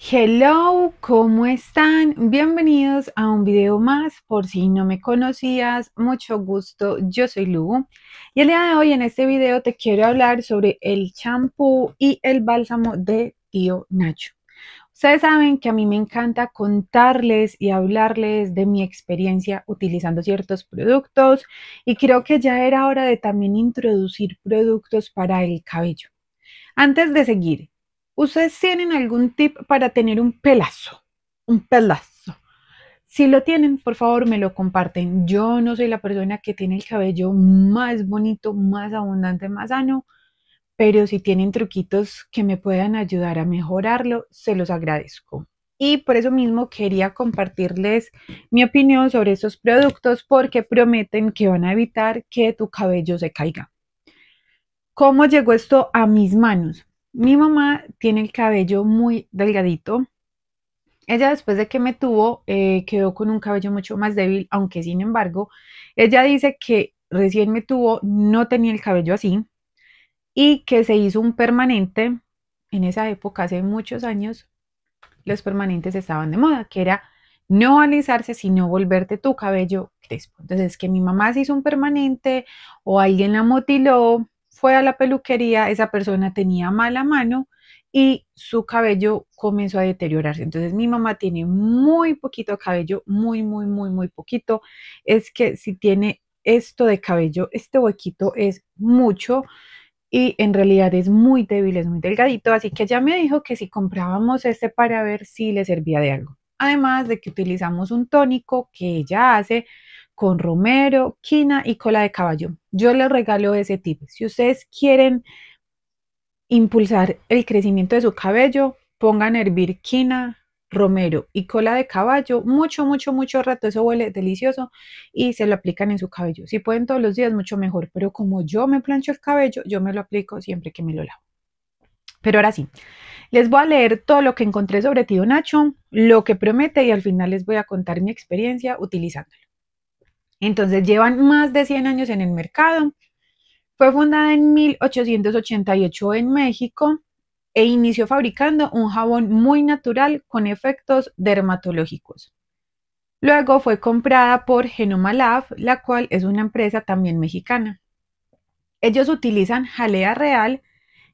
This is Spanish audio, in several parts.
Hello, ¿cómo están? Bienvenidos a un video más. Por si no me conocías, mucho gusto. Yo soy Lugo y el día de hoy en este video te quiero hablar sobre el champú y el bálsamo de tío Nacho. Ustedes saben que a mí me encanta contarles y hablarles de mi experiencia utilizando ciertos productos y creo que ya era hora de también introducir productos para el cabello. Antes de seguir, ¿Ustedes tienen algún tip para tener un pelazo? Un pelazo. Si lo tienen, por favor, me lo comparten. Yo no soy la persona que tiene el cabello más bonito, más abundante, más sano, pero si tienen truquitos que me puedan ayudar a mejorarlo, se los agradezco. Y por eso mismo quería compartirles mi opinión sobre estos productos porque prometen que van a evitar que tu cabello se caiga. ¿Cómo llegó esto a mis manos? Mi mamá tiene el cabello muy delgadito. Ella después de que me tuvo eh, quedó con un cabello mucho más débil, aunque sin embargo, ella dice que recién me tuvo no tenía el cabello así y que se hizo un permanente en esa época, hace muchos años, los permanentes estaban de moda, que era no alisarse, sino volverte tu cabello crespo. Entonces, que mi mamá se hizo un permanente o alguien la motiló fue a la peluquería, esa persona tenía mala mano y su cabello comenzó a deteriorarse. Entonces mi mamá tiene muy poquito cabello, muy, muy, muy, muy poquito. Es que si tiene esto de cabello, este huequito es mucho y en realidad es muy débil, es muy delgadito, así que ella me dijo que si comprábamos este para ver si le servía de algo. Además de que utilizamos un tónico que ella hace con romero, quina y cola de caballo. Yo les regalo ese tip. Si ustedes quieren impulsar el crecimiento de su cabello, pongan a hervir quina, romero y cola de caballo. Mucho, mucho, mucho rato. Eso huele delicioso y se lo aplican en su cabello. Si pueden todos los días, mucho mejor. Pero como yo me plancho el cabello, yo me lo aplico siempre que me lo lavo. Pero ahora sí, les voy a leer todo lo que encontré sobre Tío Nacho, lo que promete y al final les voy a contar mi experiencia utilizándolo. Entonces llevan más de 100 años en el mercado. Fue fundada en 1888 en México e inició fabricando un jabón muy natural con efectos dermatológicos. Luego fue comprada por Genoma Lab, la cual es una empresa también mexicana. Ellos utilizan jalea real,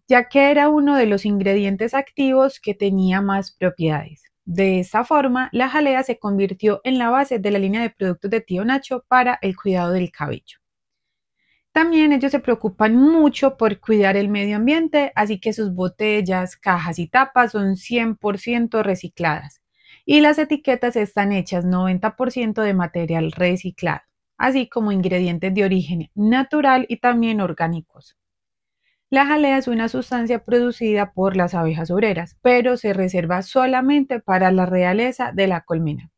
ya que era uno de los ingredientes activos que tenía más propiedades. De esta forma, la jalea se convirtió en la base de la línea de productos de tío Nacho para el cuidado del cabello. También ellos se preocupan mucho por cuidar el medio ambiente, así que sus botellas, cajas y tapas son 100% recicladas y las etiquetas están hechas 90% de material reciclado, así como ingredientes de origen natural y también orgánicos. La jalea es una sustancia producida por las abejas obreras, pero se reserva solamente para la realeza de la colmena.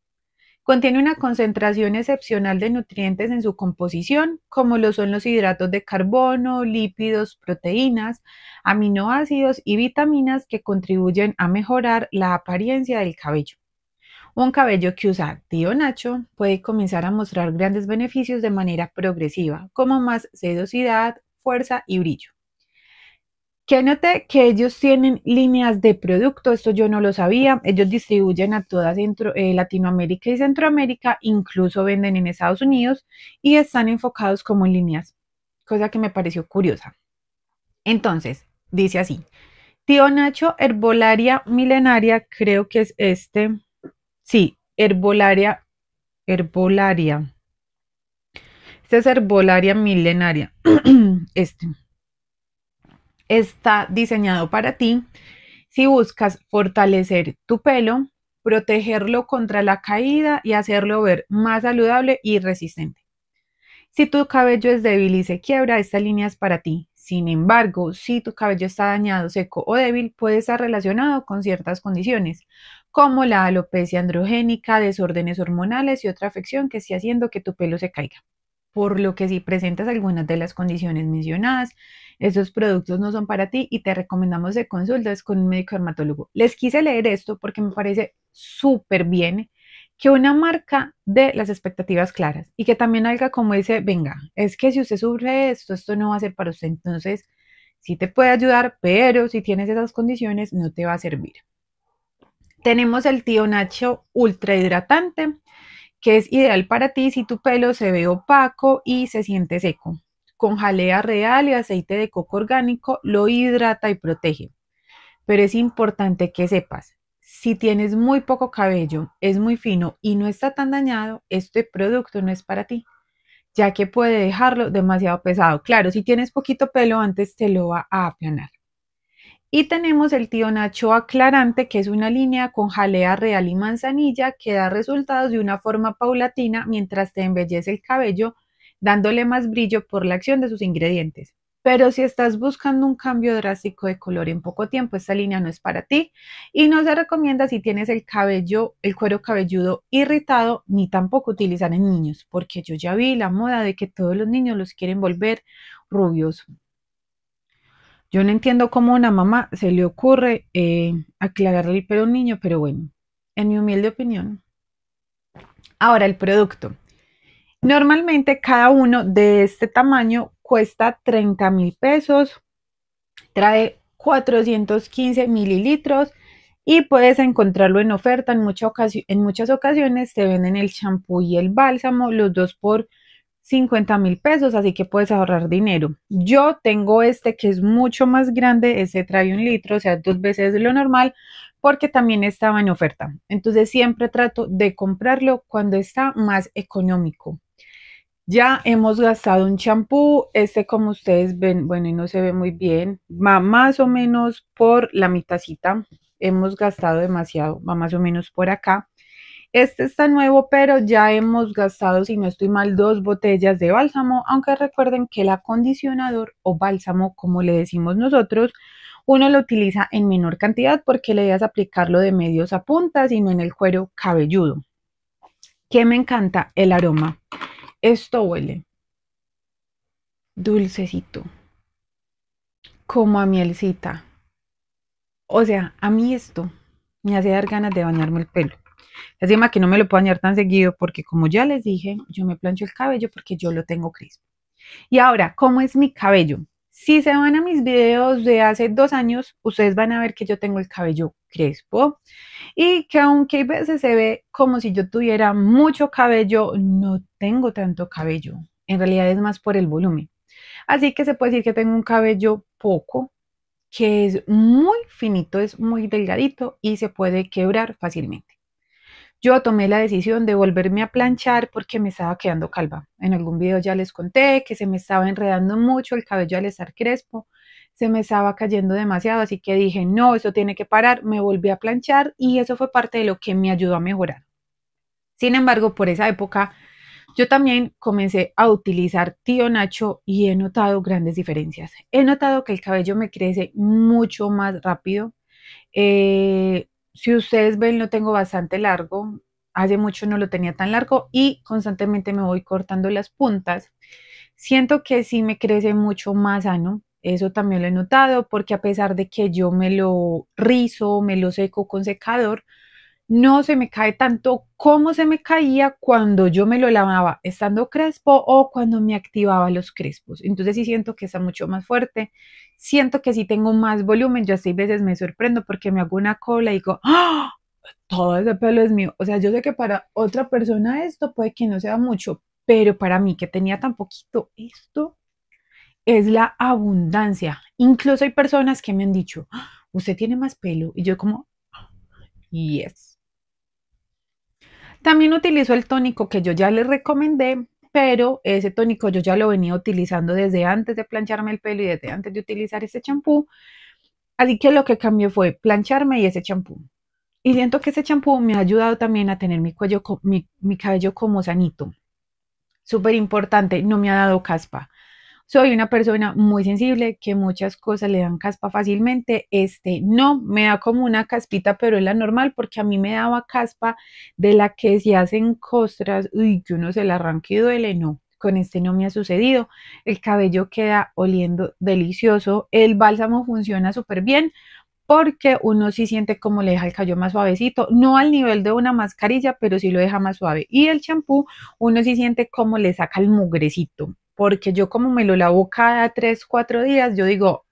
Contiene una concentración excepcional de nutrientes en su composición, como lo son los hidratos de carbono, lípidos, proteínas, aminoácidos y vitaminas que contribuyen a mejorar la apariencia del cabello. Un cabello que usa tío Nacho puede comenzar a mostrar grandes beneficios de manera progresiva, como más sedosidad, fuerza y brillo. Que note que ellos tienen líneas de producto, esto yo no lo sabía, ellos distribuyen a toda eh, Latinoamérica y Centroamérica, incluso venden en Estados Unidos y están enfocados como en líneas, cosa que me pareció curiosa. Entonces, dice así, tío Nacho, Herbolaria Milenaria, creo que es este, sí, Herbolaria, Herbolaria, este es Herbolaria Milenaria, este está diseñado para ti si buscas fortalecer tu pelo, protegerlo contra la caída y hacerlo ver más saludable y resistente. Si tu cabello es débil y se quiebra, esta línea es para ti. Sin embargo, si tu cabello está dañado, seco o débil, puede estar relacionado con ciertas condiciones, como la alopecia androgénica, desórdenes hormonales y otra afección que esté haciendo que tu pelo se caiga por lo que si presentas algunas de las condiciones mencionadas, esos productos no son para ti y te recomendamos de consultas con un médico dermatólogo. Les quise leer esto porque me parece súper bien que una marca de las expectativas claras y que también haga como dice, venga, es que si usted sufre esto, esto no va a ser para usted, entonces sí te puede ayudar, pero si tienes esas condiciones no te va a servir. Tenemos el tío Nacho ultra hidratante que es ideal para ti si tu pelo se ve opaco y se siente seco. Con jalea real y aceite de coco orgánico lo hidrata y protege. Pero es importante que sepas, si tienes muy poco cabello, es muy fino y no está tan dañado, este producto no es para ti, ya que puede dejarlo demasiado pesado. Claro, si tienes poquito pelo antes te lo va a aplanar. Y tenemos el tío Nacho aclarante, que es una línea con jalea real y manzanilla que da resultados de una forma paulatina mientras te embellece el cabello, dándole más brillo por la acción de sus ingredientes. Pero si estás buscando un cambio drástico de color en poco tiempo, esta línea no es para ti y no se recomienda si tienes el cabello, el cuero cabelludo irritado, ni tampoco utilizar en niños, porque yo ya vi la moda de que todos los niños los quieren volver rubios. Yo no entiendo cómo una mamá se le ocurre eh, aclararle el pelo a un niño, pero bueno, en mi humilde opinión. Ahora, el producto. Normalmente cada uno de este tamaño cuesta 30 mil pesos, trae 415 mililitros y puedes encontrarlo en oferta. En, en muchas ocasiones te venden el champú y el bálsamo, los dos por 50 mil pesos, así que puedes ahorrar dinero. Yo tengo este que es mucho más grande, ese trae un litro, o sea, dos veces lo normal, porque también estaba en oferta. Entonces siempre trato de comprarlo cuando está más económico. Ya hemos gastado un champú, este como ustedes ven, bueno, y no se ve muy bien, va más o menos por la mitacita, hemos gastado demasiado, va más o menos por acá. Este está nuevo, pero ya hemos gastado, si no estoy mal, dos botellas de bálsamo, aunque recuerden que el acondicionador o bálsamo, como le decimos nosotros, uno lo utiliza en menor cantidad porque le debes aplicarlo de medios a puntas y no en el cuero cabelludo. Que me encanta el aroma. Esto huele dulcecito, como a mielcita. O sea, a mí esto me hace dar ganas de bañarme el pelo encima que no me lo puedo añadir tan seguido porque como ya les dije, yo me plancho el cabello porque yo lo tengo crispo. Y ahora, ¿cómo es mi cabello? Si se van a mis videos de hace dos años, ustedes van a ver que yo tengo el cabello crespo y que aunque a veces se ve como si yo tuviera mucho cabello, no tengo tanto cabello. En realidad es más por el volumen. Así que se puede decir que tengo un cabello poco, que es muy finito, es muy delgadito y se puede quebrar fácilmente yo tomé la decisión de volverme a planchar porque me estaba quedando calva. En algún video ya les conté que se me estaba enredando mucho el cabello al estar crespo, se me estaba cayendo demasiado, así que dije, no, eso tiene que parar, me volví a planchar y eso fue parte de lo que me ayudó a mejorar. Sin embargo, por esa época yo también comencé a utilizar Tío Nacho y he notado grandes diferencias. He notado que el cabello me crece mucho más rápido. Eh, si ustedes ven, lo tengo bastante largo. Hace mucho no lo tenía tan largo y constantemente me voy cortando las puntas. Siento que sí me crece mucho más sano. Eso también lo he notado porque a pesar de que yo me lo rizo, me lo seco con secador, no se me cae tanto como se me caía cuando yo me lo lavaba estando crespo o cuando me activaba los crespos. Entonces sí siento que está mucho más fuerte, siento que si tengo más volumen, yo seis veces me sorprendo porque me hago una cola y digo, ¡Ah! todo ese pelo es mío. O sea, yo sé que para otra persona esto puede que no sea mucho, pero para mí que tenía tan poquito esto es la abundancia. Incluso hay personas que me han dicho, ¡Ah! usted tiene más pelo y yo como, ¡Ah! yes. También utilizo el tónico que yo ya les recomendé, pero ese tónico yo ya lo venía utilizando desde antes de plancharme el pelo y desde antes de utilizar ese champú. Así que lo que cambió fue plancharme y ese champú. Y siento que ese champú me ha ayudado también a tener mi, cuello, mi cabello como sanito. Súper importante, no me ha dado caspa. Soy una persona muy sensible que muchas cosas le dan caspa fácilmente. Este no me da como una caspita, pero es la normal porque a mí me daba caspa de la que se hacen costras, uy, que uno se la arranque y duele, no. Con este no me ha sucedido. El cabello queda oliendo delicioso. El bálsamo funciona súper bien porque uno sí siente como le deja el cabello más suavecito, no al nivel de una mascarilla, pero sí lo deja más suave. Y el champú, uno sí siente como le saca el mugrecito porque yo como me lo lavo cada tres, cuatro días, yo digo,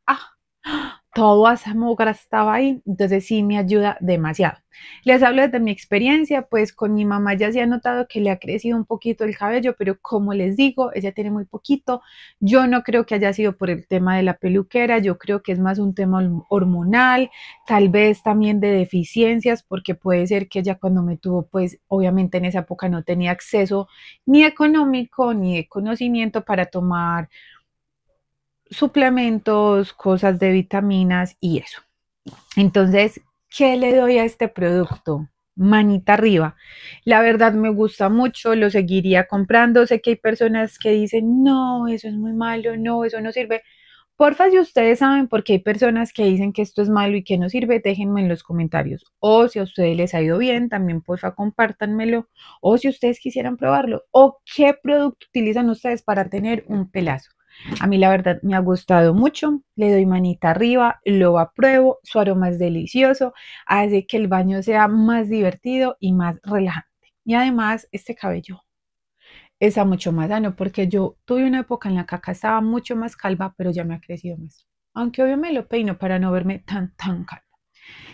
toda esa mugra estaba ahí, entonces sí me ayuda demasiado. Les hablo desde mi experiencia, pues con mi mamá ya se ha notado que le ha crecido un poquito el cabello, pero como les digo, ella tiene muy poquito. Yo no creo que haya sido por el tema de la peluquera, yo creo que es más un tema hormonal, tal vez también de deficiencias, porque puede ser que ella cuando me tuvo, pues obviamente en esa época no tenía acceso ni económico ni de conocimiento para tomar suplementos, cosas de vitaminas y eso. Entonces, ¿qué le doy a este producto? Manita arriba. La verdad me gusta mucho, lo seguiría comprando. Sé que hay personas que dicen, no, eso es muy malo, no, eso no sirve. Porfa, si ustedes saben por qué hay personas que dicen que esto es malo y que no sirve, déjenme en los comentarios. O si a ustedes les ha ido bien, también porfa, compártanmelo. O si ustedes quisieran probarlo. O qué producto utilizan ustedes para tener un pelazo. A mí la verdad me ha gustado mucho, le doy manita arriba, lo apruebo, su aroma es delicioso, hace que el baño sea más divertido y más relajante. Y además este cabello está mucho más sano porque yo tuve una época en la que acá estaba mucho más calva, pero ya me ha crecido más. Aunque obvio me lo peino para no verme tan, tan calva.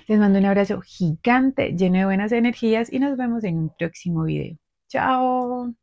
Les mando un abrazo gigante, lleno de buenas energías y nos vemos en un próximo video. Chao.